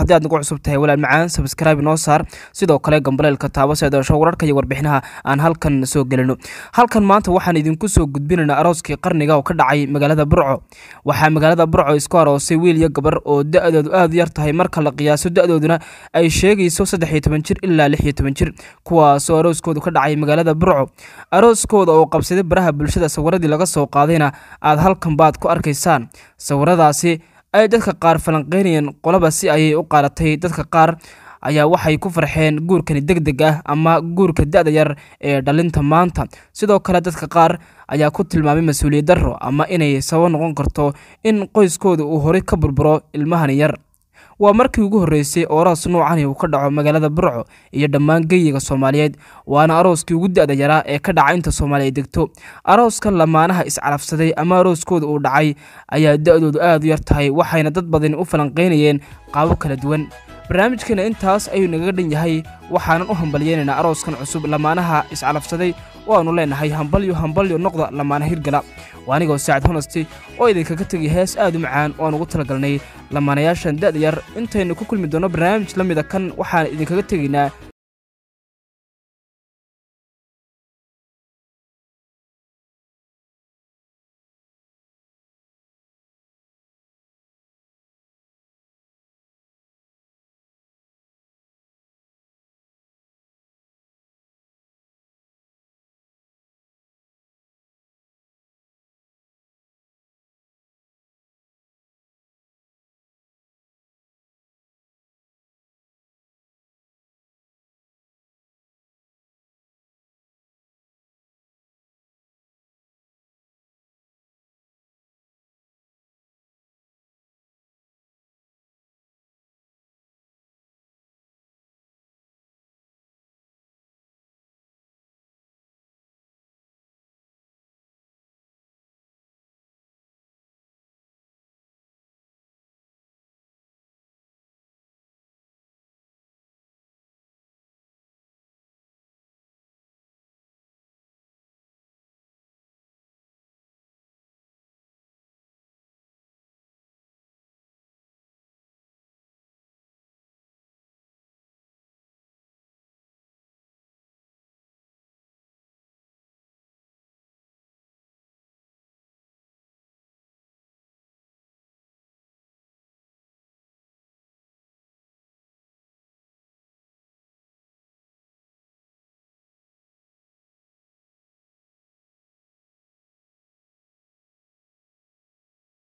haddii aad nagu cusub tahay walaal macaan sabskraibe noo saar sidoo kale gambaleelka taabo si aad hesho wararka iyo warbixinaha aan halkan soo gelino halkan maanta waxaan idinku soo gudbinaynaa arooskii qarniga oo ka dhacay magaalada burco waxaa magaalada burco isku aroosay wiil iyo gabar oo da-doodu aada u yar tahay marka la qiyaaso da-dooduna ay sheegayso saddex iyo toban jir ilaa lix iyo toban jir kuwaasoo arooskoodu ka dhacay magaalada burco arooskooda oo qabsaday baraha bulshada sawiradii laga soo qaadayna aad halkan baad ku arkaysaan sawiradaasi ay dadka qaar falanqeynayeen qolaba si ayay u qaadatay dadka qaar ayaa waxay ku farxeen guurkani deg deg ah ama guurka dada yar ee dhalinta maanta sidoo kale dadka qaar ayaa ku tilmaamay mas-uuliyad darro ama inay sabab noqon karto in qoyskooda uu horey ka burburo ilmahani yar waa markii ugu horreysay ooraas noocani uu ka dhaco magaalada burco iyo dhammaan geyiga soomaaliyeed waana arooskii ugu da-da yaraa ee ka dhaca inta soomaaliya degto arooska lamaanaha iscarafsaday ama arooskooda uu dhacay ayaa da-doodu aad u yar tahay waxayna dad badan u falanqaynayeen qaabo kala duwan barnaamijkeena intaas ayuu nagaga dhan yahay waxaanan u hambalyaynaynaa arooskan cusub lamaanaha iscalafsaday oo leenahay hambalyo hambalyo noqda lamaana hirgala waa anigoo saacid honasti oo idinkaga tegay hees aad u macaan oo aan ugu talagalnay lamaanayaashan da'da yar intaynu ku kulmi doonno barnaamij la mida kan waxaan idinkaga tegaynaa